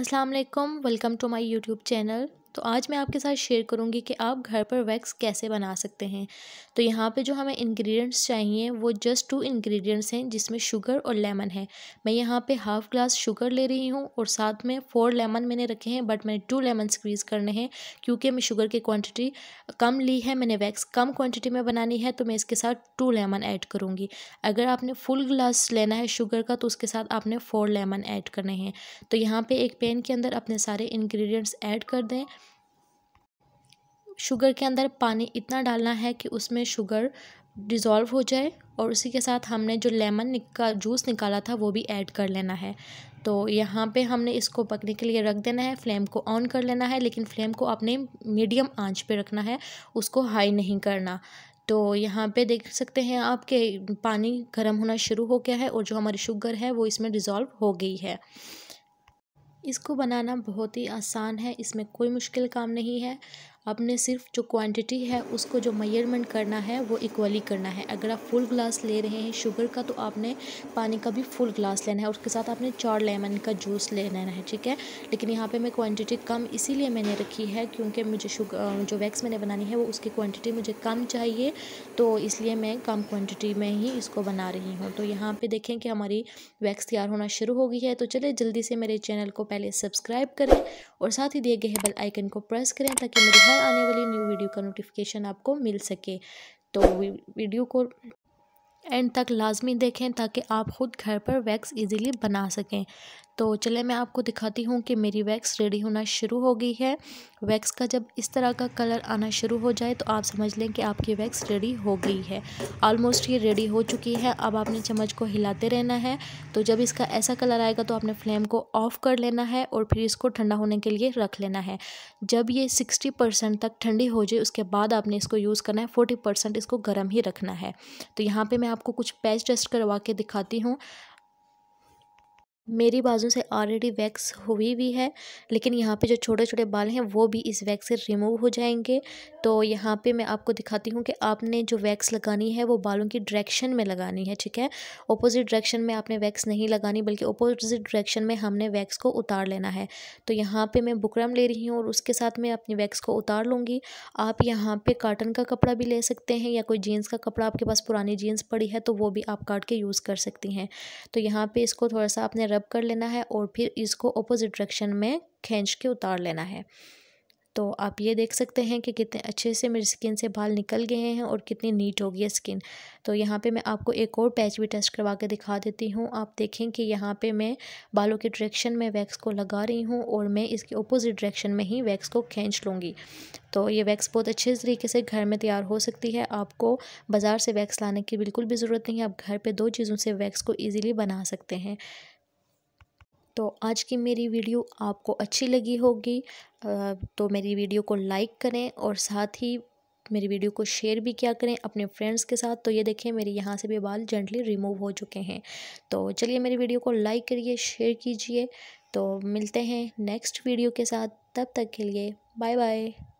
Aslam welcome to my YouTube channel तो आज मैं आपके साथ शेयर करूँगी कि आप घर पर वैक्स कैसे बना सकते हैं तो यहाँ पे जो हमें इंग्रेडिएंट्स चाहिए वो जस्ट टू इंग्रेडिएंट्स हैं जिसमें शुगर और लेमन है मैं यहाँ पे हाफ़ ग्लास शुगर ले रही हूँ और साथ में फ़ोर लेमन मैंने रखे हैं बट मैंने टू लेमन स्क्वीज़ करने हैं क्योंकि मैं शुगर की क्वान्टिटी कम ली है मैंने वैक्स कम क्वान्टिटी में बनानी है तो मैं इसके साथ टू लेमन ऐड करूँगी अगर आपने फुल ग्लास लेना है शुगर का तो उसके साथ आपने फ़ोर लेमन ऐड करने हैं तो यहाँ पर एक पेन के अंदर अपने सारे इन्ग्रीडियंट्स ऐड कर दें शुगर के अंदर पानी इतना डालना है कि उसमें शुगर डिज़ोल्व हो जाए और उसी के साथ हमने जो लेमन का जूस निकाला था वो भी ऐड कर लेना है तो यहाँ पे हमने इसको पकने के लिए रख देना है फ्लेम को ऑन कर लेना है लेकिन फ्लेम को आपने मीडियम आंच पे रखना है उसको हाई नहीं करना तो यहाँ पे देख सकते हैं आप कि पानी गर्म होना शुरू हो गया है और जो हमारी शुगर है वो इसमें डिज़ोल्व हो गई है इसको बनाना बहुत ही आसान है इसमें कोई मुश्किल काम नहीं है आपने सिर्फ जो क्वांटिटी है उसको जो मेयरमेंट करना है वो इक्वली करना है अगर आप फुल ग्लास ले रहे हैं शुगर का तो आपने पानी का भी फुल ग्लास लेना है उसके साथ आपने चार लेमन का जूस ले लेना है ठीक है लेकिन यहाँ पे मैं क्वांटिटी कम इसीलिए मैंने रखी है क्योंकि मुझे शुगर जो वैक्स मैंने बनानी है वो उसकी क्वान्टिटी मुझे कम चाहिए तो इसलिए मैं कम क्वान्टिटी में ही इसको बना रही हूँ तो यहाँ पर देखें कि हमारी वैक्स तैयार होना शुरू हो गई है तो चले जल्दी से मेरे चैनल को पहले सब्सक्राइब करें और साथ ही दिए गए बेल आइकन को प्रेस करें ताकि मेरी हर आने वाली न्यू वीडियो का नोटिफिकेशन आपको मिल सके तो वीडियो को एंड तक लाजमी देखें ताकि आप ख़ुद घर पर वैक्स इजीली बना सकें तो चले मैं आपको दिखाती हूँ कि मेरी वैक्स रेडी होना शुरू हो गई है वैक्स का जब इस तरह का कलर आना शुरू हो जाए तो आप समझ लें कि आपकी वैक्स रेडी हो गई है ऑलमोस्ट ये रेडी हो चुकी है अब आपने चम्मच को हिलाते रहना है तो जब इसका ऐसा कलर आएगा तो आपने फ्लेम को ऑफ़ कर लेना है और फिर इसको ठंडा होने के लिए रख लेना है जब ये सिक्सटी परसेंट तक ठंडी हो जाए उसके बाद आपने इसको यूज़ करना है फोर्टी परसेंट इसको गर्म ही रखना है तो यहाँ पर मैं आपको कुछ पैच टेस्ट करवा के दिखाती हूँ मेरी बाजू से ऑलरेडी वैक्स हुई भी है लेकिन यहाँ पे जो छोटे छोटे बाल हैं वो भी इस वैक्स से रिमूव हो जाएंगे तो यहाँ पे मैं आपको दिखाती हूँ कि आपने जो वैक्स लगानी है वो बालों की डायरेक्शन में लगानी है ठीक है ओपोजिट डायरेक्शन में आपने वैक्स नहीं लगानी बल्कि ओपोजिट डायरेक्शन में हमने वैक्स को उतार लेना है तो यहाँ पर मैं बुकरम ले रही हूँ और उसके साथ मैं अपनी वैक्स को उतार लूँगी आप यहाँ पर काटन का कपड़ा भी ले सकते हैं या कोई जीन्स का कपड़ा आपके पास पुरानी जीन्स पड़ी है तो वो भी आप काट के यूज़ कर सकती हैं तो यहाँ पर इसको थोड़ा सा आपने रब कर लेना है और फिर इसको अपोजिट डायरेक्शन में खींच के उतार लेना है तो आप ये देख सकते हैं कि कितने अच्छे से मेरी स्किन से बाल निकल गए हैं और कितनी नीट हो गई है स्किन तो यहाँ पे मैं आपको एक और पैच भी टेस्ट करवा के दिखा देती हूँ आप देखें कि यहाँ पे मैं बालों के डायरेक्शन में वैक्स को लगा रही हूँ और मैं इसके अपोजिट डायरेक्शन में ही वैक्स को खींच लूँगी तो ये वैक्स बहुत अच्छे तरीके से घर में तैयार हो सकती है आपको बाज़ार से वैक्स लाने की बिल्कुल भी ज़रूरत नहीं है आप घर पर दो चीज़ों से वैक्स को ईजिली बना सकते हैं तो आज की मेरी वीडियो आपको अच्छी लगी होगी तो मेरी वीडियो को लाइक करें और साथ ही मेरी वीडियो को शेयर भी क्या करें अपने फ्रेंड्स के साथ तो ये देखें मेरे यहाँ से भी बाल जेंटली रिमूव हो चुके हैं तो चलिए मेरी वीडियो को लाइक करिए शेयर कीजिए तो मिलते हैं नेक्स्ट वीडियो के साथ तब तक के लिए बाय बाय